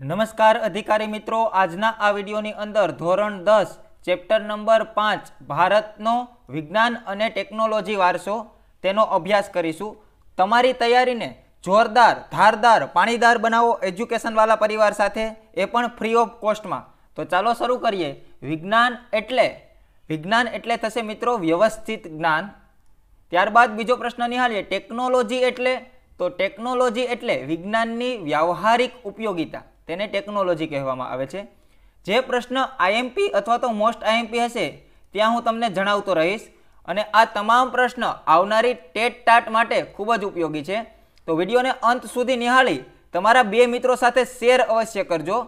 નમસ્કાર અધિકારી મિત્રો આજના આ વિડીયોની અંદર ધોરણ દસ ચેપ્ટર નંબર પાંચ ભારતનો વિજ્ઞાન અને ટેકનોલોજી વારસો તેનો અભ્યાસ કરીશું તમારી તૈયારીને જોરદાર ધારદાર પાણીદાર બનાવો એજ્યુકેશનવાળા પરિવાર સાથે એ પણ ફ્રી ઓફ કોસ્ટમાં તો ચાલો શરૂ કરીએ વિજ્ઞાન એટલે વિજ્ઞાન એટલે થશે મિત્રો વ્યવસ્થિત જ્ઞાન ત્યારબાદ બીજો પ્રશ્ન નિહાળીએ ટેકનોલોજી એટલે તો ટેકનોલોજી એટલે વિજ્ઞાનની વ્યવહારિક ઉપયોગિતા તેને ટેકનોલોજી કહેવામાં આવે છે જે પ્રશ્ન આઈએમપી અથવા તો મોસ્ટ આઈએમપી હશે ત્યાં હું તમને જણાવતો રહીશ અને આ તમામ પ્રશ્ન આવનારી ટેટ ટાટ માટે ખૂબ જ ઉપયોગી છે તો વિડીયોને અંત સુધી નિહાળી તમારા બે મિત્રો સાથે શેર અવશ્ય કરજો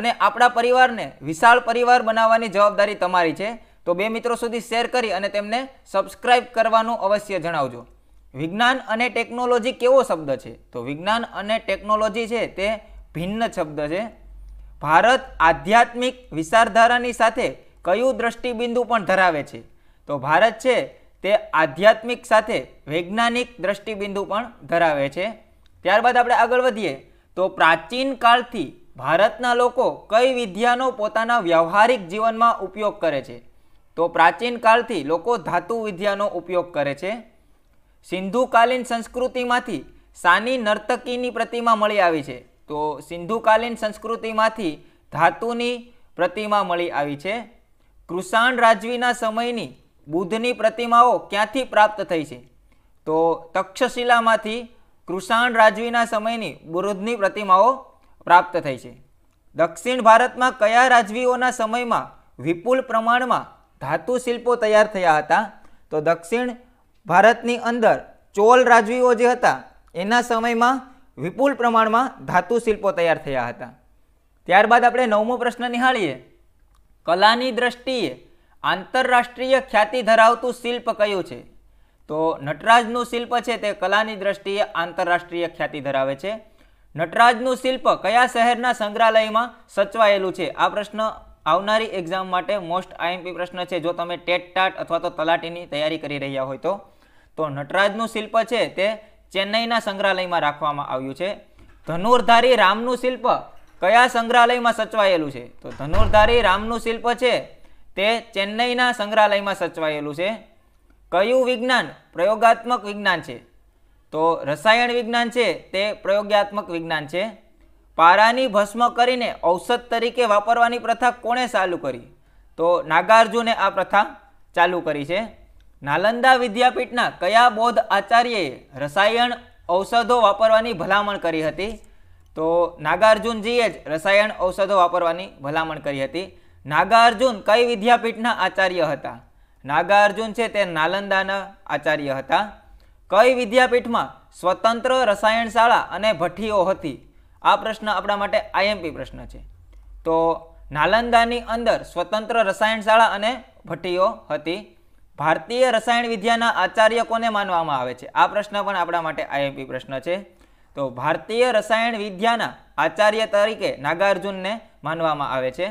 અને આપણા પરિવારને વિશાળ પરિવાર બનાવવાની જવાબદારી તમારી છે તો બે મિત્રો સુધી શેર કરી અને તેમને સબસ્ક્રાઇબ કરવાનું અવશ્ય જણાવજો વિજ્ઞાન અને ટેકનોલોજી કેવો શબ્દ છે તો વિજ્ઞાન અને ટેકનોલોજી છે તે ભિન્ન શબ્દ છે ભારત આધ્યાત્મિક વિચારધારાની સાથે કયું દ્રષ્ટિબિંદુ પણ ધરાવે છે તો ભારત છે તે આધ્યાત્મિક સાથે વૈજ્ઞાનિક દ્રષ્ટિબિંદુ પણ ધરાવે છે ત્યારબાદ આપણે આગળ વધીએ તો પ્રાચીન કાળથી ભારતના લોકો કઈ વિદ્યાનો પોતાના વ્યવહારિક જીવનમાં ઉપયોગ કરે છે તો પ્રાચીન કાળથી લોકો ધાતુ વિદ્યાનો ઉપયોગ કરે છે સિંધુકાલીન સંસ્કૃતિમાંથી સાની નર્તકીની પ્રતિમા મળી આવી છે તો સિંધુકાલીન સંસ્કૃતિમાંથી ધાતુની પ્રતિમા મળી આવી છે કૃષાણ રાજવીના સમયની બુદ્ધની પ્રતિમાઓ ક્યાંથી પ્રાપ્ત થઈ છે તો તક્ષશિલામાંથી કૃષાણ રાજવીના સમયની બુરુદની પ્રતિમાઓ પ્રાપ્ત થઈ છે દક્ષિણ ભારતમાં કયા રાજવીઓના સમયમાં વિપુલ પ્રમાણમાં ધાતુ શિલ્પો તૈયાર થયા હતા તો દક્ષિણ ભારતની અંદર ચોલ રાજવીઓ જે હતા એના સમયમાં વિપુલ પ્રમાણમાં ધાતુ શિલ્પો તૈયાર થયા હતા ત્યારબાદ આપણે નવમો પ્રશ્ન નિહાળીએ કલાની દ્રષ્ટિએ આંતરરાષ્ટ્રીય ખ્યાતિ ધરાવતું શિલ્પ કયું છે તો નટરાજનું શિલ્પ છે તે કલાની દ્રષ્ટિએ આંતરરાષ્ટ્રીય ખ્યાતિ ધરાવે છે નટરાજનું શિલ્પ કયા શહેરના સંગ્રહાલયમાં સચવાયેલું છે આ પ્રશ્ન આવનારી એક્ઝામ માટે મોસ્ટ આઈએમપી પ્રશ્ન છે જો તમે ટેટ ટાટ અથવા તો તલાટીની તૈયારી કરી રહ્યા હોય તો તો નટરાજનું શિલ્પ છે તે ચેન્નઈના સંગ્રહાલયમાં રાખવામાં આવ્યું છે ધનુર્ધારી રામનું શિલ્પ કયા સંગ્રહાલયમાં સચવાયેલું છે તો ધનુર્ધારી રામનું શિલ્પ છે તે ચેન્નઈના સંગ્રહાલયમાં સચવાયેલું છે કયું વિજ્ઞાન પ્રયોગાત્મક વિજ્ઞાન છે તો રસાયણ વિજ્ઞાન છે તે પ્રયોગાત્મક વિજ્ઞાન છે પારાની ભસ્મ કરીને ઔષધ તરીકે વાપરવાની પ્રથા કોણે ચાલુ કરી તો નાગાર્જુને આ પ્રથા ચાલુ કરી છે નાલંદા વિદ્યાપીઠના કયા બૌદ્ધ આચાર્યએ રસાયણ ઔષધો વાપરવાની ભલામણ કરી હતી તો નાગાર્જુનજીએ જ રસાયણ ઔષધો વાપરવાની ભલામણ કરી હતી નાગાર્જુન કઈ વિદ્યાપીઠના આચાર્ય હતા નાગાર્જુન છે તે નાલંદાના આચાર્ય હતા કઈ વિદ્યાપીઠમાં સ્વતંત્ર રસાયણ શાળા અને ભઠ્ઠીઓ હતી આ પ્રશ્ન આપણા માટે આઈએમપી પ્રશ્ન છે તો નાલંદાની અંદર સ્વતંત્ર રસાયણ શાળા અને ભઠ્ઠીઓ હતી ભારતીય રસાયણ વિદ્યાના આચાર્ય કોને માનવામાં આવે છે આ પ્રશ્ન પણ આપણા માટે આઈએમપી પ્રશ્ન છે તો ભારતીય રસાયણ વિદ્યાના આચાર્ય તરીકે નાગાર્જુનને માનવામાં આવે છે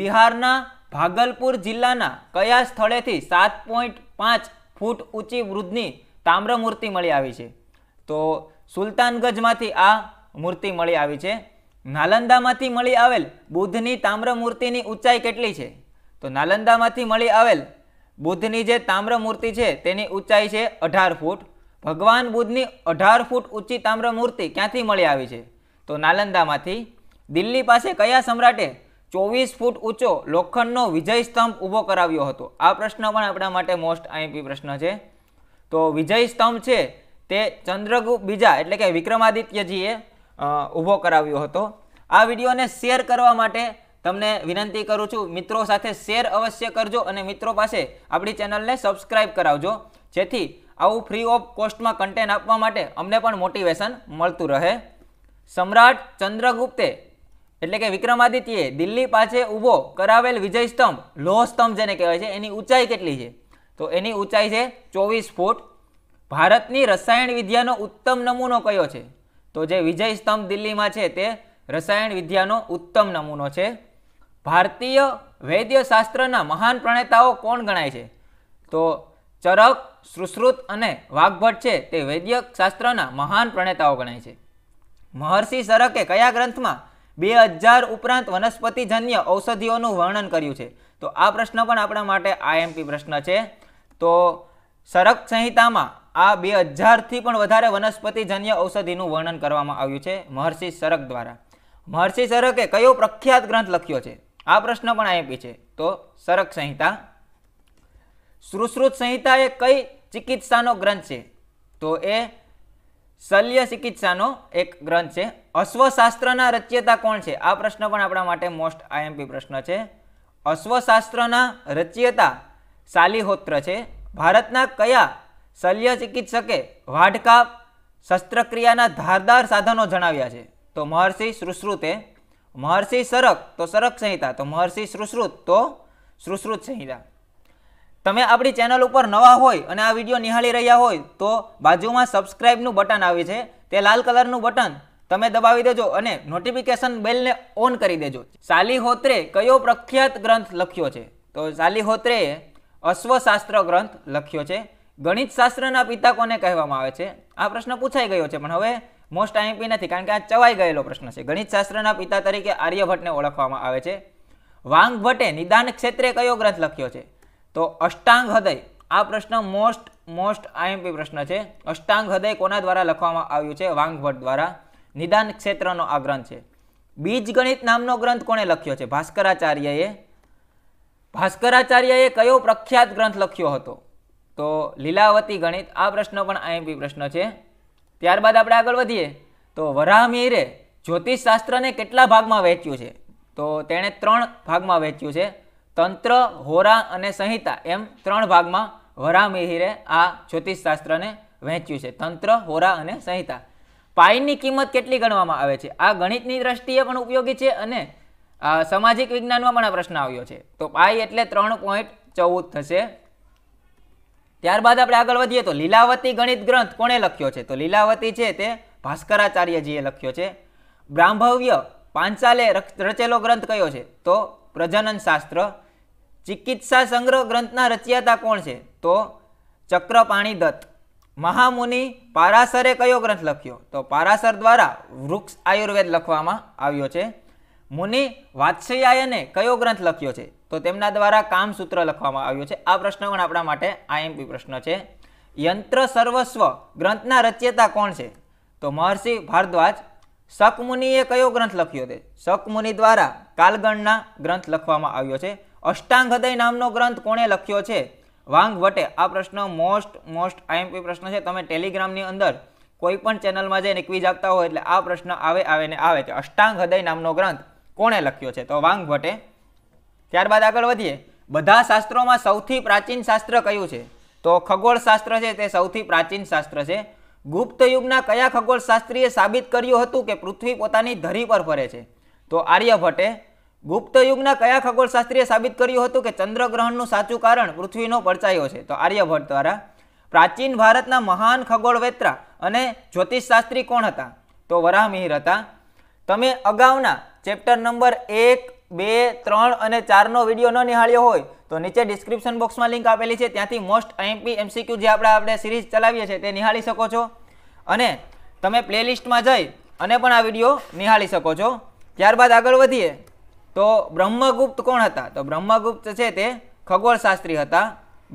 બિહારના ભાગલપુર જિલ્લાના કયા સ્થળેથી સાત પોઈન્ટ પાંચ ફૂટ ઊંચી વૃદ્ધની તામ્રમૂર્તિ મળી આવી છે તો સુલતાનગંજમાંથી આ મૂર્તિ મળી આવી છે નાલંદામાંથી મળી આવેલ બુદ્ધની તામ્રમૂર્તિની ઊંચાઈ કેટલી છે તો નાલંદામાંથી મળી આવેલ બુદ્ધની જે તામ્ર મૂર્તિ છે તેની ઊંચાઈ છે અઢાર ફૂટ ભગવાન બુદ્ધની અઢાર ફૂટ ઊંચી તામ્ર મૂર્તિ ક્યાંથી મળી આવી છે તો નાલંદામાંથી દિલ્હી પાસે કયા સમ્રાટે ચોવીસ ફૂટ ઊંચો લોખંડનો વિજય સ્તંભ ઊભો કરાવ્યો હતો આ પ્રશ્ન પણ આપણા માટે મોસ્ટ આઈએમપી પ્રશ્ન છે તો વિજય સ્તંભ છે તે ચંદ્રગુપ્ત બીજા એટલે કે વિક્રમાદિત્યજીએ ઊભો કરાવ્યો હતો આ વિડીયોને શેર કરવા માટે તમને વિનંતી કરું છું મિત્રો સાથે શેર અવશ્ય કરજો અને મિત્રો પાસે આપણી ચેનલને સબસ્ક્રાઇબ કરાવજો જેથી આવું ફ્રી ઓફ કોસ્ટમાં કન્ટેન્ટ આપવા માટે અમને પણ મોટિવેશન મળતું રહે સમ્રાટ ચંદ્રગુપ્તે એટલે કે વિક્રમાદિત્યએ દિલ્હી પાસે ઊભો કરાવેલ વિજય સ્તંભ લોહ સ્તંભ જેને કહેવાય છે એની ઊંચાઈ કેટલી છે તો એની ઊંચાઈ છે ચોવીસ ફૂટ ભારતની રસાયણ વિદ્યાનો ઉત્તમ નમૂનો કયો છે તો જે વિજય સ્તંભ દિલ્હીમાં છે તે રસાયણ વિદ્યાનો ઉત્તમ નમૂનો છે ભારતીય વૈદ્યશાસ્ત્રના મહાન પ્રણેતાઓ કોણ ગણાય છે તો ચરક સુશ્રુત અને વાઘભટ્ટ છે તે વૈદ્ય શાસ્ત્રના મહાન પ્રણેતાઓ ગણાય છે મહર્ષિ સરકે કયા ગ્રંથમાં બે હજાર ઉપરાંત વનસ્પતિજન્ય ઔષધિઓનું વર્ણન કર્યું છે તો આ પ્રશ્ન પણ આપણા માટે આઈએમપી પ્રશ્ન છે તો સરક સંહિતામાં આ બે હજારથી પણ વધારે વનસ્પતિજન્ય ઔષધિનું વર્ણન કરવામાં આવ્યું છે મહર્ષિ સરક દ્વારા મહર્ષિ સરકે કયો પ્રખ્યાત ગ્રંથ લખ્યો છે આ પ્રશ્ન પણ આઈએમપી છે તો સરક સંહિતા સુશ્રુત સંહિતા એ કઈ ચિકિત્સાનો ગ્રંથ છે તો એ શલ્ય ચિકિત્સાનો એક ગ્રંથ છે અશ્વશાસ્ત્રના રચયતા કોણ છે આ પ્રશ્ન પણ આપણા માટે મોસ્ટ આઈએમપી પ્રશ્ન છે અશ્વશાસ્ત્રના રચયતા શાલિહોત્ર છે ભારતના કયા શલ્ય ચિકિત્સકે વાઢકા શસ્ત્રક્રિયાના ધારદાર સાધનો જણાવ્યા છે તો મહર્ષિ સુશ્રુતે મહર્ષિ સરક તો સરક સંહિતા તો મહર્ષિ સુશ્રુત તો સુશ્રુત સંહિતા તમે આપણી ચેનલ ઉપર નવા હોય અને આ વિડીયો નિહાળી રહ્યા હોય તો બાજુમાં સબસ્ક્રાઇબનું બટન આવે છે તે લાલ કલરનું બટન તમે દબાવી દેજો અને નોટિફિકેશન બેલને ઓન કરી દેજો સાલિહોત્રે કયો પ્રખ્યાત ગ્રંથ લખ્યો છે તો સાલિહોત્રેએ અશ્વશાસ્ત્ર ગ્રંથ લખ્યો છે ગણિત શાસ્ત્રના પિતા કોને કહેવામાં આવે છે આ પ્રશ્ન પૂછાઈ ગયો છે પણ હવે મોસ્ટ આઈએમપી નથી કારણ કે આ ચવાઈ ગયેલો પ્રશ્ન છે ગણિતશાસ્ત્રના પિતા તરીકે આર્યભટ્ટને ઓળખવામાં આવે છે વાંગ ભટ્ટે નિદાન ક્ષેત્રે કયો ગ્રંથ લખ્યો છે તો અષ્ટાંગ હૃદય આ પ્રશ્ન મોસ્ટ મોસ્ટ આઈએમપી પ્રશ્ન છે અષ્ટાંગ હૃદય કોના દ્વારા લખવામાં આવ્યું છે વાંગ દ્વારા નિદાન ક્ષેત્રનો આ ગ્રંથ છે બીજ ગણિત નામનો ગ્રંથ કોણે લખ્યો છે ભાસ્કરાચાર્યએ ભાસ્કરાચાર્યએ કયો પ્રખ્યાત ગ્રંથ લખ્યો હતો તો લીલાવતી ગણિત આ પ્રશ્ન પણ આઈએમપી પ્રશ્ન છે ત્યારબાદ આપણે આગળ વધીએ તો વરાહમીરે જ્યોતિષશાસ્ત્રને કેટલા ભાગમાં વહેંચ્યું છે તો તેણે ત્રણ ભાગમાં વહેંચ્યું છે તંત્ર હોરા અને સંહિતા એમ ત્રણ ભાગમાં વરાહમિહિરે આ જ્યોતિષશાસ્ત્રને વહેંચ્યું છે તંત્ર હોરા અને સંહિતા પાઈની કિંમત કેટલી ગણવામાં આવે છે આ ગણિતની દ્રષ્ટિએ પણ ઉપયોગી છે અને સામાજિક વિજ્ઞાનમાં પણ આ પ્રશ્ન આવ્યો છે તો પાઈ એટલે ત્રણ પોઈન્ટ ચૌદ થશે ત્યારબાદ આપણે આગળ વધીએ તો લીલાવતી ગણિત ગ્રંથ કોણે લખ્યો છે તો લીલાવતી છે તે ભાસ્કરાચાર્યજીએ લખ્યો છે બ્રાહ્મવ્ય પાંચાલે રચેલો ગ્રંથ કયો છે તો પ્રજનન શાસ્ત્ર ચિકિત્સા સંગ્રહ ગ્રંથના રચયિતા કોણ છે તો ચક્રપાણી દત્ત મહામુનિ પારાસરે કયો ગ્રંથ લખ્યો તો પારાસર દ્વારા વૃક્ષ આયુર્વેદ લખવામાં આવ્યો છે મુનિ વાત્સયાયને કયો ગ્રંથ લખ્યો છે તો તેમના દ્વારા કામસૂત્ર લખવામાં આવ્યો છે આ પ્રશ્ન પણ આપણા માટે આઈએમપી પ્રશ્ન છે યંત્ર સર્વસ્વ ગ્રંથના રચયતા કોણ છે તો મહર્ષિ ભારદ્વાજ શકમુનિએ કયો ગ્રંથ લખ્યો છે શકમુનિ દ્વારા કાલગણના ગ્રંથ લખવામાં આવ્યો છે અષ્ટાંગ નામનો ગ્રંથ કોણે લખ્યો છે વાંગ વટે આ પ્રશ્ન મોસ્ટ મોસ્ટ આઈએમપી પ્રશ્ન છે તમે ટેલિગ્રામની અંદર કોઈ પણ ચેનલમાં જઈને ક્વિઝ આપતા હોય એટલે આ પ્રશ્ન આવે આવે ને આવે કે અષ્ટાંગ હૃદય નામનો ગ્રંથ કોણે લખ્યો છે તો વાંગભટ્ટે ત્યારબાદ આગળ વધીએ બધા શાસ્ત્રોમાં સૌથી પ્રાચીન શાસ્ત્ર કયું છે તો ખગોળશાસ્ત્ર છે તે સૌથી પ્રાચીન શાસ્ત્ર છે ગુપ્ત યુગના કયા ખગોળશાસ્ત્રીએ સાબિત કર્યું હતું કે પૃથ્વી પોતાની ધરી પર ફરે છે તો આર્યભટ્ટે ગુપ્ત યુગના કયા ખગોળશાસ્ત્રીએ સાબિત કર્યું હતું કે ચંદ્રગ્રહણનું સાચું કારણ પૃથ્વીનો પરચાયો છે તો આર્યભટ્ટ દ્વારા પ્રાચીન ભારતના મહાન ખગોળ વેત્રા અને જ્યોતિષશાસ્ત્રી કોણ હતા તો વરાહમિહિર હતા તમે અગાઉના ચેપ્ટર નંબર એક બે ત્રણ અને ચારનો વિડીયો ન નિહાળ્યો હોય તો નીચે ડિસ્ક્રિપ્શન બોક્સમાં લિંક આપેલી છે ત્યાંથી મોસ્ટ આઈએમપી એમસીક્યુ જે આપણે આપણે સિરીઝ ચલાવીએ છીએ તે નિહાળી શકો છો અને તમે પ્લેલિસ્ટમાં જઈ અને પણ આ વિડીયો નિહાળી શકો છો ત્યારબાદ આગળ વધીએ તો બ્રહ્મગુપ્ત કોણ હતા તો બ્રહ્મગુપ્ત છે તે ખગોળશાસ્ત્રી હતા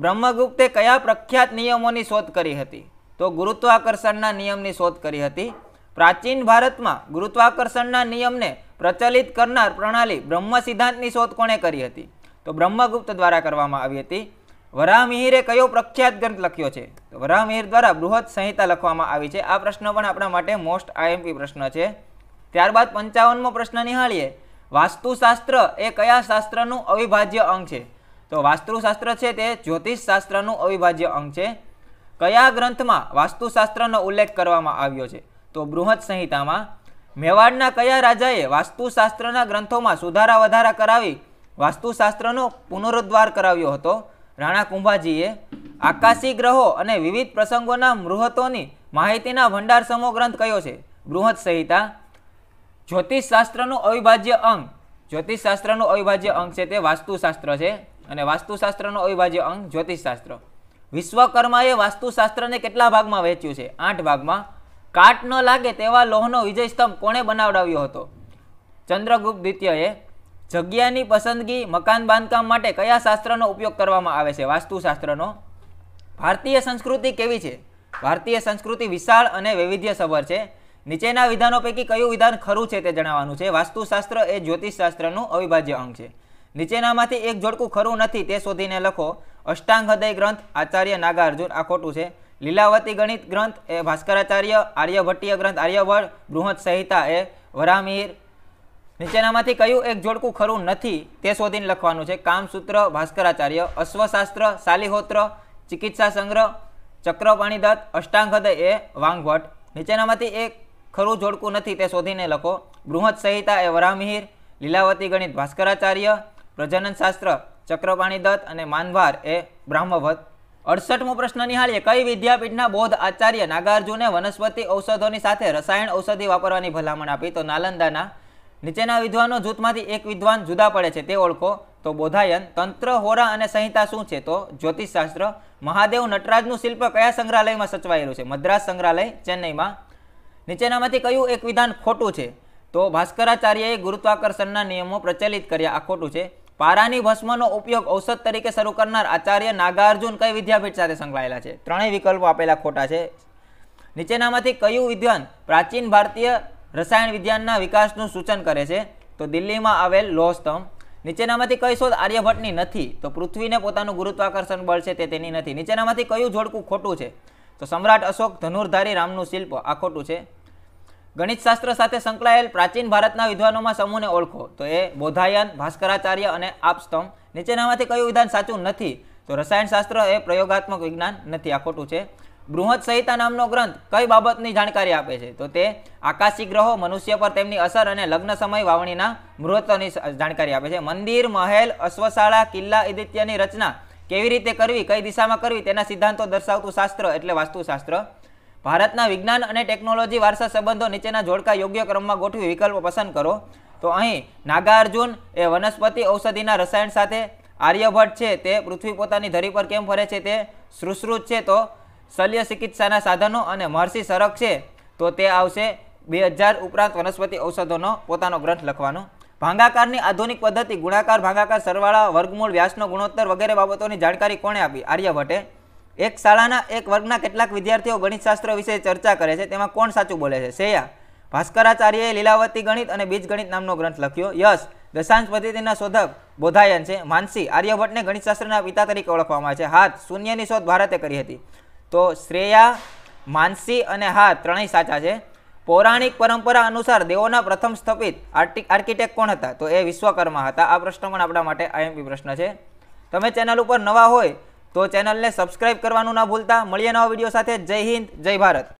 બ્રહ્મગુપ્તે કયા પ્રખ્યાત નિયમોની શોધ કરી હતી તો ગુરુત્વાકર્ષણના નિયમની શોધ કરી હતી પ્રાચીન ભારતમાં ગુરુત્વાકર્ષણના નિયમને પ્રચલિત કરનાર પ્રણાલી બ્રહ્મ સિદ્ધાંતની શોધ કોણે કરી હતી તો બ્રહ્મગુપ્ત દ્વારા કરવામાં આવી હતી વરાહમિહિરે કયો પ્રખ્યાત ગ્રંથ લખ્યો છે તો વરાહમિહિર દ્વારા બૃહદ સંહિતા લખવામાં આવી છે આ પ્રશ્ન પણ આપણા માટે મોસ્ટ આઈએમપી પ્રશ્ન છે ત્યારબાદ પંચાવનમો પ્રશ્ન નિહાળીએ વાસ્તુશાસ્ત્ર એ કયા શાસ્ત્રનું અવિભાજ્ય અંગ છે તો વાસ્તુશાસ્ત્ર છે તે જ્યોતિષશાસ્ત્રનું અવિભાજ્ય અંગ છે કયા ગ્રંથમાં વાસ્તુશાસ્ત્રનો ઉલ્લેખ કરવામાં આવ્યો છે તો બૃહદ સંહિતામાં મેવાડના કયા રાજાએ વાસ્તુશાસ્ત્રના ગ્રંથોમાં સુધારા વધારા કરાવી વાસ્તુશાસ્ત્રનો પુનરુદ્ધાર કરાવ્યો હતો રાણા કુંભાજીએ આકાશી ગ્રહો અને વિવિધ પ્રસંગોના મૃહતોની માહિતીના ભંડાર સમો ગ્રંથ કયો છે બૃહદ સંહિતા જ્યોતિષશાસ્ત્રનું અવિભાજ્ય અંગ જ્યોતિષશાસ્ત્રનું અવિભાજ્ય અંગ છે તે વાસ્તુશાસ્ત્ર છે અને વાસ્તુશાસ્ત્રનો અવિભાજ્ય અંગ જ્યોતિષશાસ્ત્ર વિશ્વકર્માએ વાસ્તુશાસ્ત્રને કેટલા ભાગમાં વહેંચ્યું છે આઠ ભાગમાં કાટ ન લાગે તેવા લોહનો વિજય સ્તંભ કોણે બનાવડાવ્યો હતો ચંદ્રગુપ્ત દ્વિતીયએ જગ્યાની પસંદગી મકાન બાંધકામ માટે કયા શાસ્ત્રનો ઉપયોગ કરવામાં આવે છે વાસ્તુશાસ્ત્રનો ભારતીય સંસ્કૃતિ કેવી છે ભારતીય સંસ્કૃતિ વિશાળ અને વૈવિધ્યસભર છે નીચેના વિધાનો પૈકી કયું વિધાન ખરું છે તે જણાવવાનું છે વાસ્તુશાસ્ત્ર એ જ્યોતિષશાસ્ત્રનું અવિભાજ્ય અંગ છે નીચેનામાંથી એક જોડકું ખરું નથી તે શોધીને લખો અષ્ટાંગ હૃદય ગ્રંથ આચાર્ય નાગાર્જુન આ ખોટું છે લીલાવતી ગણિત ગ્રંથ એ ભાસ્કરાચાર્ય આર્યભટ્ટીય ગ્રંથ આર્યભટ્ટ બૃહદ સંહિતા એ વરામીર નીચેનામાંથી કયું એક જોડકું ખરું નથી તે શોધીને લખવાનું છે કામસૂત્ર ભાસ્કરાચાર્ય અશ્વશાસ્ત્ર શાલિહોત્ર ચિકિત્સા સંગ્રહ ચક્રપાણીદત્ત અષ્ટાંગહૃદય એ વાંગભટ્ટ નીચેનામાંથી એક ખરું જોડકું નથી તે શોધીને લખો બૃહદ સંહિતા એ વરામિહિર લીલાવતી ગણિત ભાસ્કરાચાર્ય પ્રજનન પ્રજનનશાસ્ત્ર ચક્રપાણીદત્ત અને માનભાર એ બ્રાહ્મભટ્ટ અડસઠમો પ્રશ્ન નિહાળીએ કઈ વિદ્યાપીઠના બોધ આચાર્ય નાગાર્જુને વનસ્પતિ ઔષધોની સાથે રસાયણ ઔષધિ વાપરવાની ભલામણ આપી તો નાલંદાના નીચેના વિદ્વાનો જૂથમાંથી એક વિદ્વાન જુદા પડે છે તે ઓળખો તો બોધાયન તંત્ર હોરા અને સંહિતા શું છે તો જ્યોતિષશાસ્ત્ર મહાદેવ નટરાજનું શિલ્પ કયા સંગ્રહાલયમાં સચવાયેલું છે મદ્રાસ સંગ્રહાલય ચેન્નઈમાં નીચેનામાંથી કયું એક વિધાન ખોટું છે તો ભાસ્કરાચાર્યએ ગુરુત્વાકર્ષણના નિયમો પ્રચલિત કર્યા આ ખોટું છે પારાની ભસ્મનો ઉપયોગ ઔષધ તરીકે શરૂ કરનાર આચાર્ય નાગાર્જુન કઈ વિદ્યાપીઠ સાથે સંકળાયેલા છે ત્રણેય વિકલ્પો આપેલા ખોટા છે નીચેનામાંથી કયું વિજ્ઞાન પ્રાચીન ભારતીય રસાયણ વિજ્ઞાનના વિકાસનું સૂચન કરે છે તો દિલ્હીમાં આવેલ લોહ સ્તંભ નીચેનામાંથી કઈ શોધ આર્યભટ્ટની નથી તો પૃથ્વીને પોતાનું ગુરુત્વાકર્ષણ બળ છે તે તેની નથી નીચેનામાંથી કયું જોડકું ખોટું છે તો સમ્રાટ અશોક ધનુર્ધારી રામનું શિલ્પ આ ખોટું છે ગણિતશાસ્ત્ર સાથે સંકળાયેલ પ્રાચીન ભારતના વિદ્વાનોમાં સમૂહને ઓળખો તો એ બોધાયન ભાસ્કરાચાર્ય અને આપસ્તંભ નીચેનામાંથી કયું વિધાન સાચું નથી તો રસાયણશાસ્ત્ર એ પ્રયોગાત્મક વિજ્ઞાન નથી આ ખોટું છે બૃહદ સહિતા નામનો ગ્રંથ કઈ બાબતની જાણકારી આપે છે તો તે આકાશી ગ્રહો મનુષ્ય પર તેમની અસર અને લગ્ન સમય વાવણીના મૃહત્વની જાણકારી આપે છે મંદિર મહેલ અશ્વશાળા કિલ્લા આદિત્યની રચના કેવી રીતે કરવી કઈ દિશામાં કરવી તેના સિદ્ધાંતો દર્શાવતું શાસ્ત્ર એટલે વાસ્તુશાસ્ત્ર ભારતના વિજ્ઞાન અને ટેકનોલોજી વારસા સંબંધો નીચેના જોડકા યોગ્ય ક્રમમાં ગોઠવી વિકલ્પ પસંદ કરો તો અહીં નાગાર્જુન એ વનસ્પતિ ઔષધિના રસાયણ સાથે આર્યભટ્ટ છે તે પૃથ્વી પોતાની ધરી પર કેમ ફરે છે તે સુશ્રુત છે તો શલ્ય ચિકિત્સાના સાધનો અને મહર્ષિ સરક છે તો તે આવશે બે હજાર ઉપરાંત વનસ્પતિ ઔષધોનો પોતાનો ગ્રંથ લખવાનો ભાંગાકારની આધુનિક પદ્ધતિ ગુણાકાર ભાંગાકાર સરવાળા વર્ગમૂળ વ્યાસનો ગુણોત્તર વગેરે બાબતોની જાણકારી કોણે આપી આર્યભટ્ટે એક શાળાના એક વર્ગના કેટલાક વિદ્યાર્થીઓ ગણિતશાસ્ત્ર વિશે ચર્ચા કરે છે તેમાં કોણ સાચું બોલે છે શ્રેયા ભાસ્કરાચાર્યએ લીલાવતી ગણિત અને બીજ ગણિત નામનો ગ્રંથ લખ્યો યશ દશાંશ પદ્ધતિના શોધક બોધાયન છે માનસી આર્યભટ્ટને ગણિતશાસ્ત્રના પિતા તરીકે ઓળખવામાં આવે છે હાથ શૂન્યની શોધ ભારતે કરી હતી તો શ્રેયા માનસી અને હાથ ત્રણેય સાચા છે પૌરાણિક પરંપરા અનુસાર દેવોના પ્રથમ સ્થપિત આર્કિટેક્ટ કોણ હતા તો એ વિશ્વકર્મા હતા આ પ્રશ્ન પણ આપણા માટે આઈએમપી પ્રશ્ન છે તમે ચેનલ ઉપર નવા હોય તો ચેનલને સબસ્ક્રાઇબ કરવાનું ના ભૂલતા મળીએ નવા વિડીયો સાથે જય હિન્દ જય ભારત